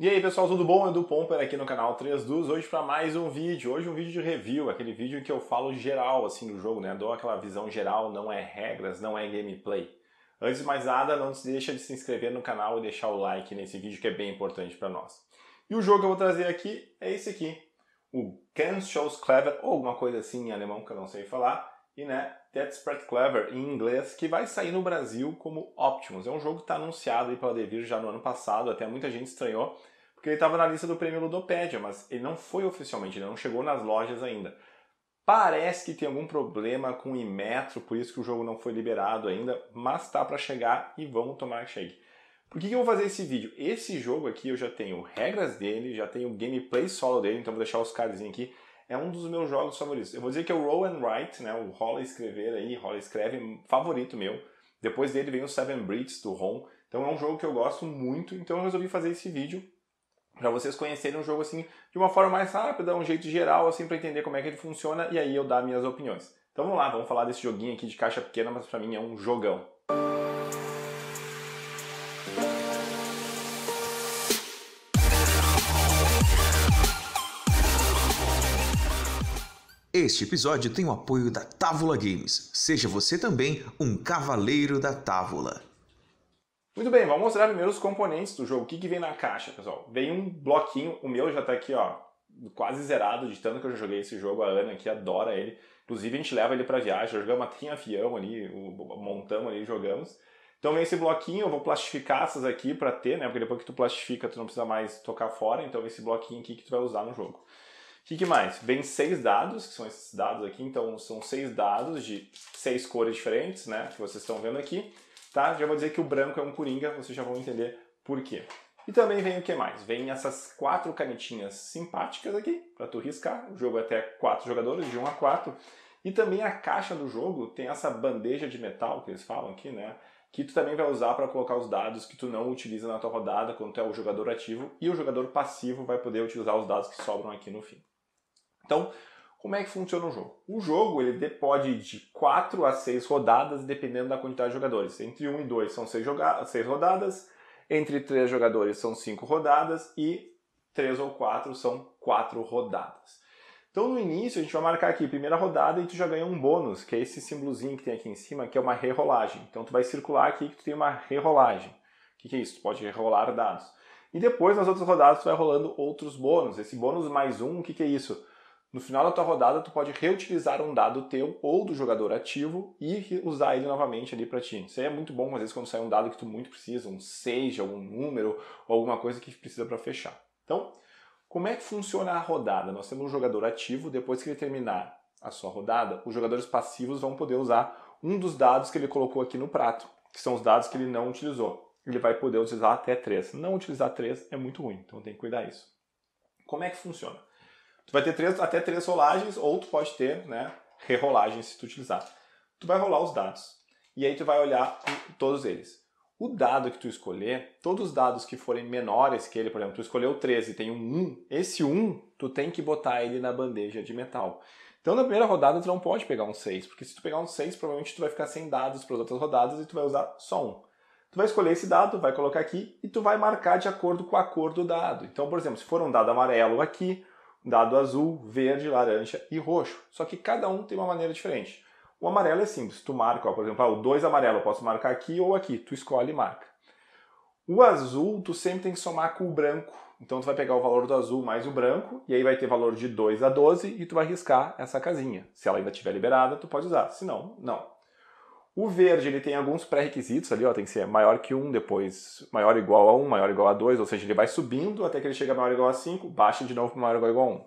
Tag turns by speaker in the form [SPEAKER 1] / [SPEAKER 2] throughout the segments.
[SPEAKER 1] E aí pessoal, tudo bom? Edu Pomper aqui no canal 3 Dus, hoje para mais um vídeo, hoje um vídeo de review, aquele vídeo em que eu falo geral assim do jogo, né? Dou aquela visão geral, não é regras, não é gameplay. Antes de mais nada, não se deixa de se inscrever no canal e deixar o like nesse vídeo que é bem importante para nós. E o jogo que eu vou trazer aqui é esse aqui, o Kanshaus Clever, ou alguma coisa assim em alemão que eu não sei falar, e né, That's Pretty Clever em inglês, que vai sair no Brasil como Optimus. É um jogo que está anunciado aí pela Devir já no ano passado, até muita gente estranhou, porque ele estava na lista do prêmio Ludopédia, mas ele não foi oficialmente, ele não chegou nas lojas ainda. Parece que tem algum problema com o Imetro, por isso que o jogo não foi liberado ainda, mas tá para chegar e vamos tomar que chegue. Por que, que eu vou fazer esse vídeo? Esse jogo aqui eu já tenho regras dele, já tenho gameplay solo dele, então vou deixar os cards aqui é um dos meus jogos favoritos. Eu vou dizer que é o Roll and Write, né, o rola escrever aí, rola escreve, é favorito meu. Depois dele vem o Seven Breeds do Ron. Então é um jogo que eu gosto muito, então eu resolvi fazer esse vídeo para vocês conhecerem o jogo assim de uma forma mais rápida, um jeito geral assim para entender como é que ele funciona e aí eu dar minhas opiniões. Então vamos lá, vamos falar desse joguinho aqui de caixa pequena, mas para mim é um jogão. Este episódio tem o apoio da Távola Games. Seja você também um cavaleiro da távola. Muito bem, vamos mostrar primeiro os componentes do jogo. O que, que vem na caixa, pessoal? Vem um bloquinho, o meu já está aqui, ó, quase zerado de tanto que eu já joguei esse jogo. A Ana aqui adora ele. Inclusive a gente leva ele para viagem, jogamos até em avião ali, montamos ali, jogamos. Então vem esse bloquinho, eu vou plastificar essas aqui para ter, né? Porque depois que tu plastifica, tu não precisa mais tocar fora. Então vem esse bloquinho aqui que tu vai usar no jogo. O que, que, mais? Vem seis dados, que são esses dados aqui, então são seis dados de seis cores diferentes, né? Que vocês estão vendo aqui, tá? Já vou dizer que o branco é um coringa, vocês já vão entender por quê. E também vem o que mais? Vem essas quatro canetinhas simpáticas aqui, para tu riscar. O jogo é até quatro jogadores, de um a quatro. E também a caixa do jogo tem essa bandeja de metal que eles falam aqui, né? Que tu também vai usar para colocar os dados que tu não utiliza na tua rodada quando tu é o jogador ativo e o jogador passivo vai poder utilizar os dados que sobram aqui no fim. Então, como é que funciona o jogo? O jogo ele pode ir de 4 a 6 rodadas, dependendo da quantidade de jogadores. Entre 1 e 2 são 6, joga rodadas, entre 3 jogadores são 5 rodadas e 3 ou 4 são 4 rodadas. Então no início a gente vai marcar aqui primeira rodada e tu já ganha um bônus, que é esse símbolozinho que tem aqui em cima, que é uma rerolagem. Então tu vai circular aqui que tu tem uma rerolagem. O que, que é isso? Tu pode rerolar dados. E depois nas outras rodadas tu vai rolando outros bônus. Esse bônus mais um, o que, que é isso? No final da tua rodada, tu pode reutilizar um dado teu ou do jogador ativo e usar ele novamente ali para ti. Isso aí é muito bom, às vezes, quando sai um dado que tu muito precisa, um 6 algum número ou alguma coisa que precisa para fechar. Então, como é que funciona a rodada? Nós temos um jogador ativo, depois que ele terminar a sua rodada, os jogadores passivos vão poder usar um dos dados que ele colocou aqui no prato, que são os dados que ele não utilizou. Ele vai poder utilizar até 3. Não utilizar 3 é muito ruim, então tem que cuidar disso. Como é que funciona? Tu vai ter três, até três rolagens, ou tu pode ter né, re-rolagens se tu utilizar. Tu vai rolar os dados. E aí tu vai olhar todos eles. O dado que tu escolher, todos os dados que forem menores que ele, por exemplo, tu escolheu 13 tem um 1, esse 1 tu tem que botar ele na bandeja de metal. Então na primeira rodada tu não pode pegar um 6, porque se tu pegar um 6, provavelmente tu vai ficar sem dados para as outras rodadas e tu vai usar só um. Tu vai escolher esse dado, vai colocar aqui e tu vai marcar de acordo com a cor do dado. Então, por exemplo, se for um dado amarelo aqui, dado azul, verde, laranja e roxo. Só que cada um tem uma maneira diferente. O amarelo é simples, tu marca, ó, por exemplo, ah, o 2 amarelo eu posso marcar aqui ou aqui, tu escolhe e marca. O azul tu sempre tem que somar com o branco, então tu vai pegar o valor do azul mais o branco, e aí vai ter valor de 2 a 12 e tu vai riscar essa casinha. Se ela ainda estiver liberada, tu pode usar, se não, não. O verde ele tem alguns pré-requisitos ali, ó, tem que ser maior que 1, depois maior ou igual a 1, maior ou igual a 2, ou seja, ele vai subindo até que ele chega a maior ou igual a 5, baixa de novo para maior ou igual a 1.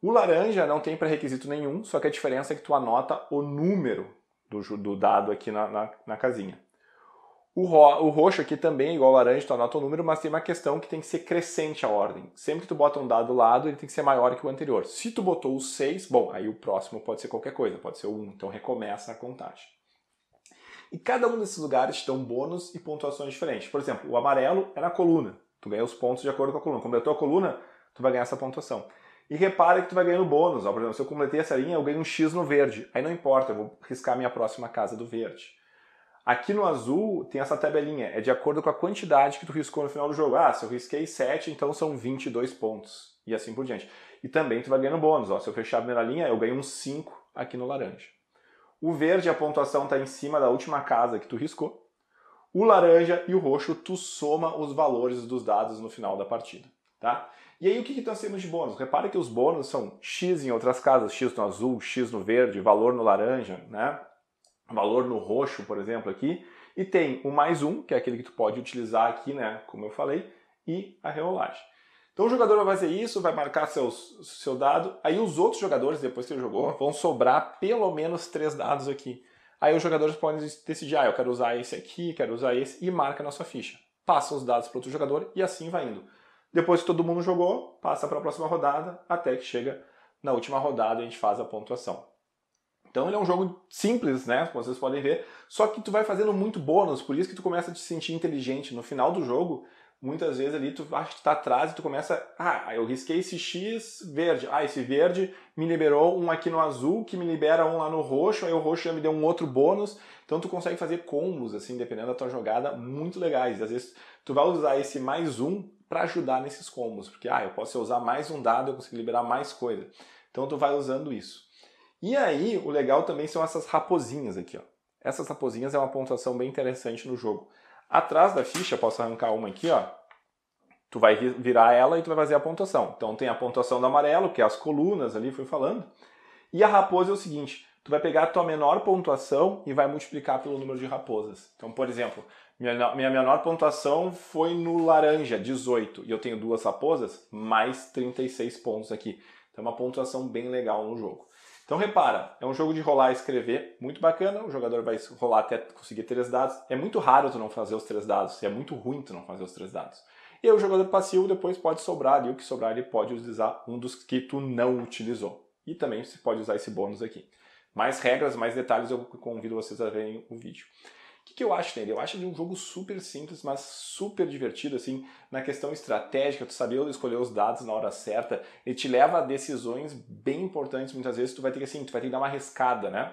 [SPEAKER 1] O laranja não tem pré-requisito nenhum, só que a diferença é que tu anota o número do, do dado aqui na, na, na casinha. O, ro, o, roxo aqui também é igual ao laranja, tu anota o número, mas tem uma questão que tem que ser crescente a ordem. Sempre que tu bota um dado lado, ele tem que ser maior que o anterior. Se tu botou o 6, bom, aí o próximo pode ser qualquer coisa, pode ser o 1, então recomeça a contagem. E cada um desses lugares dão bônus e pontuações diferentes. Por exemplo, o amarelo é na coluna. Tu ganha os pontos de acordo com a coluna. Completou a coluna, tu vai ganhar essa pontuação. E repara que tu vai ganhando bônus. Ó. Por exemplo, se eu completei essa linha, eu ganho um X no verde. Aí não importa, eu vou riscar minha próxima casa do verde. Aqui no azul tem essa tabelinha, é de acordo com a quantidade que tu riscou no final do jogo. Ah, se eu risquei 7, então são 22 pontos. E assim por diante. E também tu vai ganhando bônus. Ó. Se eu fechar a primeira linha, eu ganho um 5 aqui no laranja. O verde, a pontuação está em cima da última casa que tu riscou. O laranja e o roxo, tu soma os valores dos dados no final da partida. Tá? E aí o que, que nós temos de bônus? Repare que os bônus são X em outras casas, X no azul, X no verde, valor no laranja, né? valor no roxo, por exemplo, aqui. E tem o mais um, que é aquele que tu pode utilizar aqui, né? como eu falei, e a reolagem. Então o jogador vai fazer isso, vai marcar seus, seu dado, aí os outros jogadores, depois que ele jogou, vão sobrar pelo menos três dados aqui. Aí os jogadores podem decidir, ah, eu quero usar esse aqui, quero usar esse, e marca na sua ficha. Passa os dados para outro jogador e assim vai indo. Depois que todo mundo jogou, passa para a próxima rodada, até que chega na última rodada e a gente faz a pontuação. Então ele é um jogo simples, né? Como vocês podem ver. Só que tu vai fazendo muito bônus, por isso que tu começa a te sentir inteligente. No final do jogo, muitas vezes ali tu acha que tá atrás e tu começa, ah, eu risquei esse X verde, ah, esse verde me liberou um aqui no azul, que me libera um lá no roxo, aí o roxo já me deu um outro bônus, então tu consegue fazer combos, assim, dependendo da tua jogada, muito legais, às vezes tu vai usar esse mais um para ajudar nesses combos, porque, ah, eu posso usar mais um dado, eu consigo liberar mais coisa, então tu vai usando isso. E aí, o legal também são essas raposinhas aqui, ó. Essas raposinhas é uma pontuação bem interessante no jogo. Atrás da ficha, posso arrancar uma aqui, ó. Tu vai virar ela e tu vai fazer a pontuação. Então tem a pontuação do amarelo, que é as colunas ali, fui falando. E a raposa é o seguinte, tu vai pegar a tua menor pontuação e vai multiplicar pelo número de raposas. Então, por exemplo, minha, minha menor pontuação foi no laranja, 18, e eu tenho duas raposas, mais 36 pontos aqui. Então é uma pontuação bem legal no jogo. Então repara, é um jogo de rolar e escrever, muito bacana, o jogador vai rolar até conseguir três dados. É muito raro tu não fazer os três dados, é muito ruim tu não fazer os três dados. E o jogador passivo depois pode sobrar ali, o que sobrar ele pode utilizar um dos que tu não utilizou. E também você pode usar esse bônus aqui. Mais regras, mais detalhes eu convido vocês a verem o vídeo que, que eu acho nele? Eu acho ele um jogo super simples, mas super divertido, assim, na questão estratégica, tu saber escolher os dados na hora certa, ele te leva a decisões bem importantes, muitas vezes tu vai ter que, assim, tu vai ter que dar uma arriscada, né?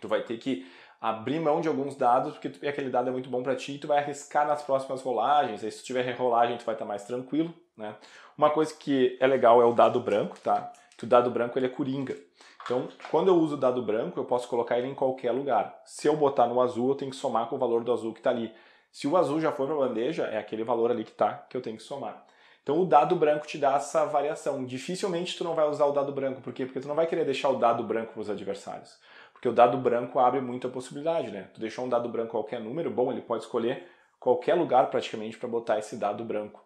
[SPEAKER 1] Tu vai ter que abrir mão de alguns dados, porque tu, aquele dado é muito bom para ti, e tu vai arriscar nas próximas rolagens, aí se tu tiver rerolagem tu vai estar tá mais tranquilo, né? Uma coisa que é legal é o dado branco, tá? que o dado branco ele é coringa. Então, quando eu uso o dado branco, eu posso colocar ele em qualquer lugar. Se eu botar no azul, eu tenho que somar com o valor do azul que está ali. Se o azul já foi na bandeja, é aquele valor ali que está, que eu tenho que somar. Então o dado branco te dá essa variação. Dificilmente tu não vai usar o dado branco, por quê? Porque tu não vai querer deixar o dado branco para os adversários. Porque o dado branco abre muita possibilidade, né? Tu deixou um dado branco qualquer número, bom, ele pode escolher qualquer lugar praticamente para botar esse dado branco.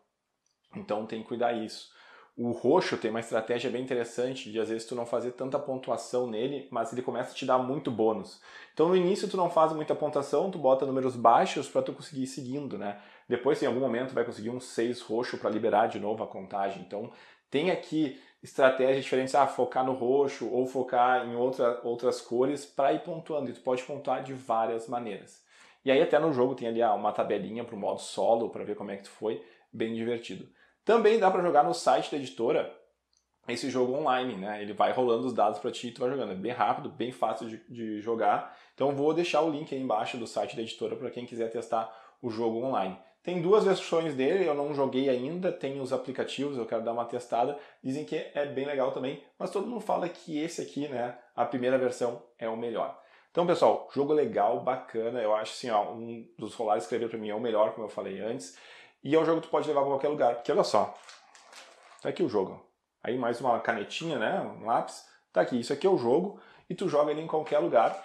[SPEAKER 1] Então tem que cuidar isso. O roxo tem uma estratégia bem interessante de às vezes tu não fazer tanta pontuação nele, mas ele começa a te dar muito bônus. Então no início tu não faz muita pontuação, tu bota números baixos para tu conseguir ir seguindo, né? Depois em algum momento vai conseguir um 6 roxo para liberar de novo a contagem. Então tem aqui estratégias diferentes, ah, focar no roxo ou focar em outra, outras cores para ir pontuando. E tu pode pontuar de várias maneiras. E aí até no jogo tem ali ah, uma tabelinha pro modo solo para ver como é que tu foi, bem divertido. Também dá para jogar no site da editora esse jogo online, né? Ele vai rolando os dados para ti e tu vai jogando. É bem rápido, bem fácil de, de jogar. Então vou deixar o link aí embaixo do site da editora para quem quiser testar o jogo online. Tem duas versões dele, eu não joguei ainda, tem os aplicativos, eu quero dar uma testada. Dizem que é bem legal também, mas todo mundo fala que esse aqui, né, a primeira versão é o melhor. Então, pessoal, jogo legal, bacana, eu acho assim, ó, um dos rolares escrever para mim é o melhor, como eu falei antes. E é um jogo que tu pode levar para qualquer lugar. Porque olha só, tá aqui o jogo. Aí mais uma canetinha, né? Um lápis. Tá aqui, isso aqui é o jogo. E tu joga ele em qualquer lugar.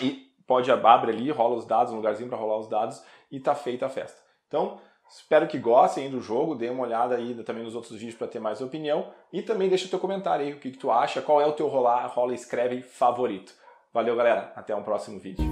[SPEAKER 1] E pode abre ali, rola os dados, um lugarzinho para rolar os dados. E tá feita a festa. Então, Espero que gostem do jogo, dê uma olhada aí também nos outros vídeos para ter mais opinião e também deixa teu comentário aí o que, que tu acha, qual é o teu rolar, rola e escreve favorito. Valeu, galera, até um próximo vídeo.